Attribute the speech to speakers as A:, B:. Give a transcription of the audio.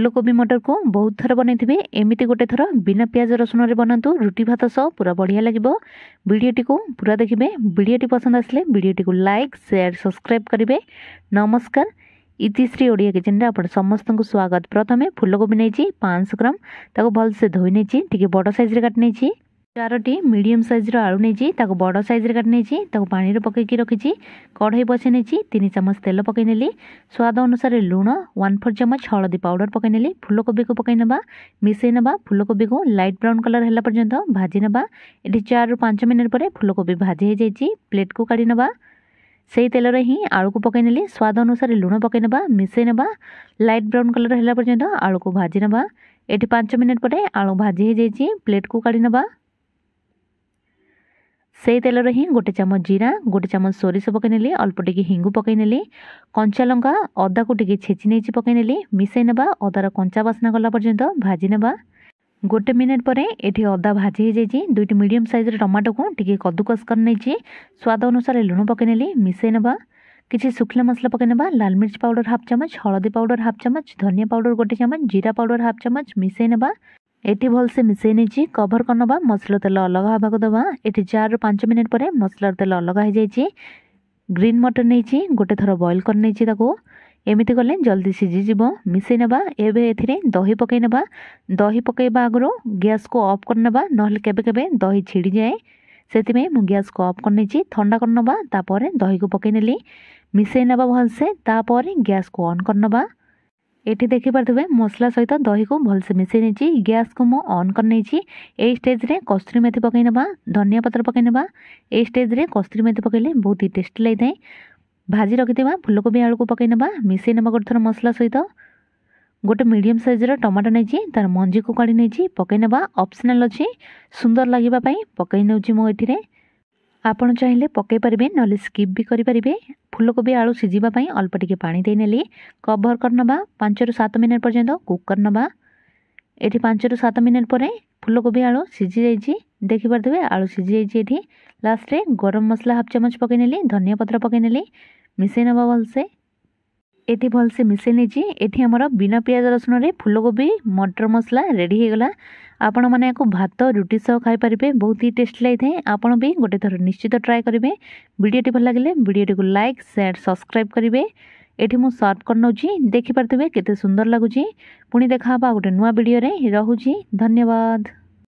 A: ଫୁଲକୋବି ମଟରକୁ ବହୁତ ଥର ବନେଇଥିବେ ଏମିତି ଗୋଟେ ଥର ବିନା ପିଆଜ ରସୁଣରେ ବନାନ୍ତୁ ରୁଟି ଭାତ ସହ ପୁରା ବଢ଼ିଆ ଲାଗିବ ଭିଡ଼ିଓଟିକୁ ପୁରା ଦେଖିବେ ଭିଡ଼ିଓଟି ପସନ୍ଦ ଆସିଲେ ଭିଡ଼ିଓଟିକୁ ଲାଇକ୍ ସେୟାର ସବସ୍କ୍ରାଇବ୍ କରିବେ ନମସ୍କାର ଇତିଶ୍ରୀ ଓଡ଼ିଆ କିଚେନ୍ରେ ଆପଣ ସମସ୍ତଙ୍କୁ ସ୍ୱାଗତ ପ୍ରଥମେ ଫୁଲକୋବି ନେଇଛି ପାଞ୍ଚଶହ ଗ୍ରାମ ତାକୁ ଭଲସେ ଧୋଇ ନେଇଛି ଟିକେ ବଡ଼ ସାଇଜ୍ରେ କାଟି ନେଇଛି চারোটি মিডিয়াম সাইজর আলু নিয়েছি তাকে বড় সাইজের কাটি নিয়েছি তাকে পানিরে পকাইকি রাখিছি কড়াই বসাই নেছি তিন চামচ তেল পকাই নেলি স্বাদ অনুসারে লুণ ওয়ান ফোর চামচ হলদি পাউডর পকাই নেলি ফুলকোবিকে পকাই নেবা মিশাই নেবা ফুলকোবিকে লাইট ব্রাউন কলর হল পর্যন্ত ভাজি নেবা এটি চার পাঁচ মিনিট পরে ফুলকোবি ভাজি হয়ে যাইছি প্লেটকু কাড়ি নেবা সেই তেলরে হি আলুকু পকাই নেলি স্বাদ অনুসারে লুণ পকাই নেবা মিশাই নেবা লাইট ব্রাউন কলর হল পর্যন্ত আলুকু ভাজি নেবা এটি পাঁচ মিনিট পরে আলু ভাজি হয়ে যাইছি প্লেটকু কাড়ি নেবা ସେଇ ତେଲରେ ହିଁ ଗୋଟେ ଚାମଚ ଜିରା ଗୋଟେ ଚାମଚ ସୋରିଷ ପକାଇ ନେଲି ଅଳ୍ପ ଟିକେ ହିଙ୍ଗୁ ପକାଇ ନେଲି କଞ୍ଚା ଲଙ୍କା ଅଦାକୁ ଟିକେ ଛେଚି ନେଇଛି ପକାଇ ନେଲି ମିଶାଇ ନେବା ଅଦାର କଞ୍ଚା ବାସ୍ନା ଗଲା ପର୍ଯ୍ୟନ୍ତ ଭାଜି ନେବା ଗୋଟେ ମିନିଟ୍ ପରେ ଏଠି ଅଦା ଭାଜି ହେଇଯାଇଛି ଦୁଇଟି ମିଡ଼ିୟମ୍ ସାଇଜ୍ର ଟମାଟୋକୁ ଟିକେ କଦୁକସ କରି ନେଇଛି ସ୍ୱାଦ ଅନୁସାରେ ଲୁଣ ପକାଇ ନେଲି ମିଶାଇ ନେବା କିଛି ଶୁଖିଲା ମସଲା ପକାଇ ନେବା ଲାଲ ମିର୍ଚ ପାଉଡ଼ର ହାଫ୍ ଚାମଚ ହଳଦୀ ପାଉଡ଼ର ହାଫ୍ ଚାମଚ ଧନିଆ ପାଉଡ଼ର ଗୋଟେ ଚାମଚ ଜିରା ପାଉଡ଼ର ହାଫ୍ ଚାମଚ ମିଶାଇ ନେବା এটি ভালসে মিশাই নেছি কভর করে নেওয়া মশলা তেল অলগা হওয়া দেওয়া এটি চার পাঁচ মিনিট পরে মশলার তেল অলগা হয়ে যাই গ্রিন মটর নিয়েছি গোটে থর বয়ল করে নিয়েছি তাকে এমিতি কলে জলদি সিঝিযিব মিশাই নেওয়া এবে এথিরে দহি পকাই নেওয়া দহি পকাইবা আগর গ্যাস কু অফ করে নেওয়া নহলে কেবে কেবে দহি ছিড়ি যায় মু গ্যাস কু অফ করে নিয়েছি ମୁଁ করে নেওয়া তাপরে দহি কু পকাই ଦହିକୁ মিশাই নেওয়া ভালসে তাপরে গ্যাস কু অন করে নেওয়া ଏଠି ଦେଖିପାରୁଥିବେ ମସଲା ସହିତ ଦହିକୁ ଭଲସେ ମିଶାଇ ନେଇଛି ଗ୍ୟାସ୍କୁ ମୁଁ ଅନ୍ କରିନେଇଛି ଏଇ ଷ୍ଟେଜ୍ରେ କସ୍ତୁରୀ ମେଥି ପକାଇ ନେବା ଧନିଆ ପତ୍ର ପକାଇ ନେବା ଏଇ ଷ୍ଟେଜ୍ରେ କସ୍ତୁରୀ ମେଥି ପକାଇଲେ ବହୁତ ହି ଟେଷ୍ଟି ଲାଗିଥାଏ ଭାଜି ରଖିଥିବା ଫୁଲକୋବି ଆଳୁକୁ ପକାଇ ନେବା ମିଶାଇ ନେବା ଗୋଟେ ଥର ମସଲା ସହିତ ଗୋଟେ ମିଡ଼ିୟମ୍ ସାଇଜ୍ର ଟମାଟୋ ନେଇଛି ତା'ର ମଞ୍ଜିକୁ କାଢ଼ି ନେଇଛି ପକାଇ ନେବା ଅପସନାଲ୍ ଅଛି ସୁନ୍ଦର ଲାଗିବା ପାଇଁ ପକାଇ ନେଉଛି ମୁଁ ଏଥିରେ ଆପଣ ଚାହିଁଲେ ପକାଇ ପାରିବେ ନହେଲେ ସ୍କିପ୍ ବି କରିପାରିବେ ଫୁଲକୋବି ଆଳୁ ସିଝିବା ପାଇଁ ଅଳ୍ପ ଟିକେ ପାଣି ଦେଇନେଲି କଭର କରିନେବା ପାଞ୍ଚରୁ ସାତ ମିନିଟ୍ ପର୍ଯ୍ୟନ୍ତ କୁକ୍ କରିନେବା ଏଠି ପାଞ୍ଚରୁ ସାତ ମିନିଟ୍ ପରେ ଫୁଲକୋବି ଆଳୁ ସିଝି ଯାଇଛି ଦେଖିପାରୁଥିବେ ଆଳୁ ସିଝି ଯାଇଛି ଏଠି ଲାଷ୍ଟରେ ଗରମ ମସଲା ହାଫ୍ ଚାମଚ ପକାଇନେଲି ଧନିଆ ପତ୍ର ପକାଇନେଲି ମିଶାଇ ନେବା ଭଲସେ ये भलसे मिसेनी बिना पिज रसुण में फुलकोबी मटर मसला रेडीगला आपण मैंने भात रुटी सह खाई बहुत ही टेस्ट लगे थाए आप गोटे थर निश्चित ट्राए करेंगे भिडियो भल लगे भिडटे लाइक सेयार सब्सक्राइब करेंगे ये मुझे सर्व कर देखिपारे के सुंदर लगुच पुणी देखा गोटे नुआ भिडे रोचे धन्यवाद